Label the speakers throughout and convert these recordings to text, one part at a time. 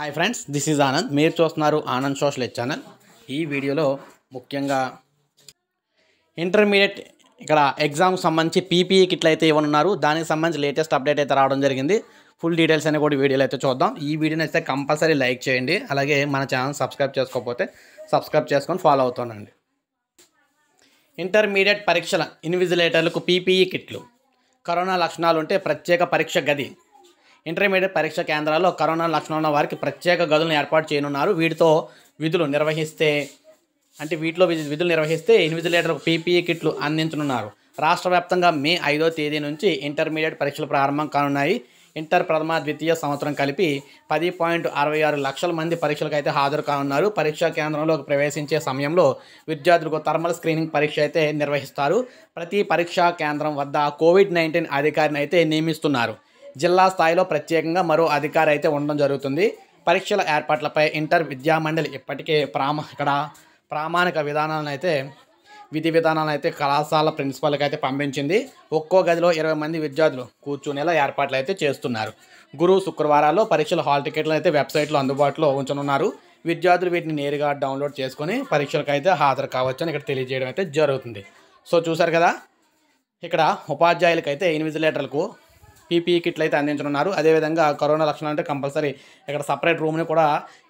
Speaker 1: hi friends this is Anand మీరు చూస్తున్నారు Anand social channel ఈ వీడియోలో ముఖ్యంగా ఇంటర్మీడియట్ ఇక్కడ ఎగ్జామ్కి సంబంధించి పీపీఈ e కిట్లు అయితే ఇవ్వనున్నారు దానికి సంబంధించి లేటెస్ట్ అప్డేట్ అయితే రావడం జరిగింది ఫుల్ డీటెయిల్స్ అనే కూడా వీడియోలు అయితే చూద్దాం ఈ వీడియోని అయితే కంపల్సరీ లైక్ చేయండి అలాగే మన ఛానల్ సబ్స్క్రైబ్ చేసుకోకపోతే సబ్స్క్రైబ్ చేసుకొని ఫాలో అవుతానండి ఇంటర్మీడియట్ పరీక్షల ఇన్విజిలేటర్లకు పీపీఈ e కిట్లు కరోనా లక్షణాలు ఉంటే ప్రత్యేక పరీక్ష గది ఇంటర్మీడియట్ పరీక్ష కేంద్రాల్లో కరోనా లక్షణాలు ఉన్న వారికి ప్రత్యేక గదులను ఏర్పాటు చేయనున్నారు వీటితో విధులు నిర్వహిస్తే అంటే వీటిలో విధులు నిర్వహిస్తే లీటర్లు పీపీఈ కిట్లు అందించనున్నారు రాష్ట్ర వ్యాప్తంగా మే ఐదో తేదీ నుంచి ఇంటర్మీడియట్ పరీక్షలు ప్రారంభం కానున్నాయి ఇంటర్ ప్రథమ ద్వితీయ సంవత్సరం కలిపి పది పాయింట్ అరవై ఆరు లక్షల మంది పరీక్షలకు అయితే హాజరు కానున్నారు పరీక్షా కేంద్రంలోకి ప్రవేశించే సమయంలో విద్యార్థులకు థర్మల్ స్క్రీనింగ్ పరీక్ష అయితే నిర్వహిస్తారు ప్రతి పరీక్షా కేంద్రం వద్ద కోవిడ్ నైన్టీన్ అధికారిని అయితే నియమిస్తున్నారు జిల్లా స్థాయిలో ప్రత్యేకంగా మరో అధికారి అయితే ఉండడం జరుగుతుంది పరీక్షల ఏర్పాట్లపై ఇంటర్ విద్యామండలి ఇప్పటికే ప్రామ ఇక్కడ ప్రామాణిక విధానాలను అయితే విధి విధానాలను అయితే కళాశాల ప్రిన్సిపాల్కి అయితే పంపించింది ఒక్కో గదిలో ఇరవై మంది విద్యార్థులు కూర్చునేలా ఏర్పాట్లు అయితే చేస్తున్నారు గురు శుక్రవారాల్లో పరీక్షల హాల్ టికెట్లను అయితే వెబ్సైట్లో అందుబాటులో ఉంచనున్నారు విద్యార్థులు వీటిని నేరుగా డౌన్లోడ్ చేసుకొని పరీక్షలకు అయితే హాజరు కావచ్చు అని ఇక్కడ తెలియజేయడం అయితే జరుగుతుంది సో చూసారు కదా ఇక్కడ ఉపాధ్యాయులకైతే ఇన్విజిలేటర్లకు పీపీఈ కిట్లు అయితే అందించనున్నారు అదేవిధంగా కరోనా లక్షణాలు అంటే కంపల్సరీ ఇక్కడ సపరేట్ రూమ్ని కూడా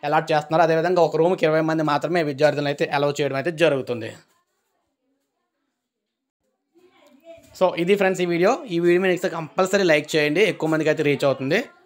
Speaker 1: అలాట్ చేస్తున్నారు అదేవిధంగా ఒక రూమ్కి ఇరవై మంది మాత్రమే విద్యార్థులను అయితే అలౌ చేయడం అయితే జరుగుతుంది సో ఇది ఫ్రెండ్స్ ఈ వీడియో ఈ వీడియో మీరు కంపల్సరీ లైక్ చేయండి ఎక్కువ మందికి అయితే రీచ్ అవుతుంది